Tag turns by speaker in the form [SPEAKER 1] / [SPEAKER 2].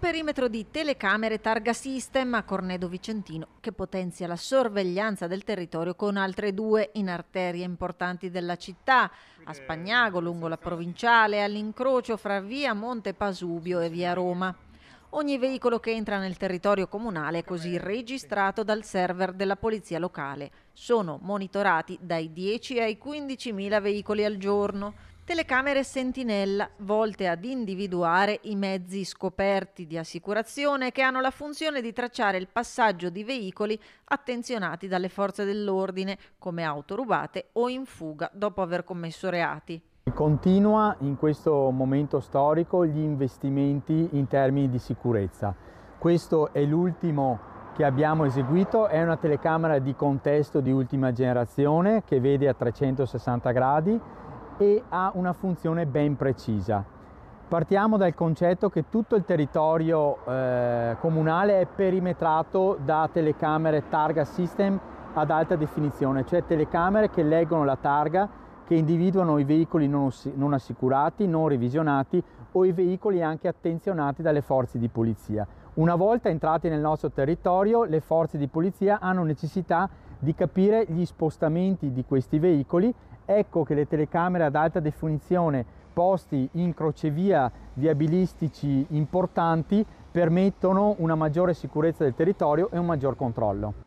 [SPEAKER 1] perimetro di telecamere targa system a Cornedo Vicentino che potenzia la sorveglianza del territorio con altre due in arterie importanti della città, a Spagnago lungo la provinciale, all'incrocio fra via Monte Pasubio e via Roma. Ogni veicolo che entra nel territorio comunale è così registrato dal server della polizia locale. Sono monitorati dai 10 ai 15.000 veicoli al giorno telecamere sentinella volte ad individuare i mezzi scoperti di assicurazione che hanno la funzione di tracciare il passaggio di veicoli attenzionati dalle forze dell'ordine come auto rubate o in fuga dopo aver commesso reati.
[SPEAKER 2] Continua in questo momento storico gli investimenti in termini di sicurezza. Questo è l'ultimo che abbiamo eseguito è una telecamera di contesto di ultima generazione che vede a 360 gradi e ha una funzione ben precisa. Partiamo dal concetto che tutto il territorio eh, comunale è perimetrato da telecamere targa system ad alta definizione, cioè telecamere che leggono la targa, che individuano i veicoli non, non assicurati, non revisionati o i veicoli anche attenzionati dalle forze di polizia. Una volta entrati nel nostro territorio, le forze di polizia hanno necessità di capire gli spostamenti di questi veicoli Ecco che le telecamere ad alta definizione posti in crocevia viabilistici importanti permettono una maggiore sicurezza del territorio e un maggior controllo.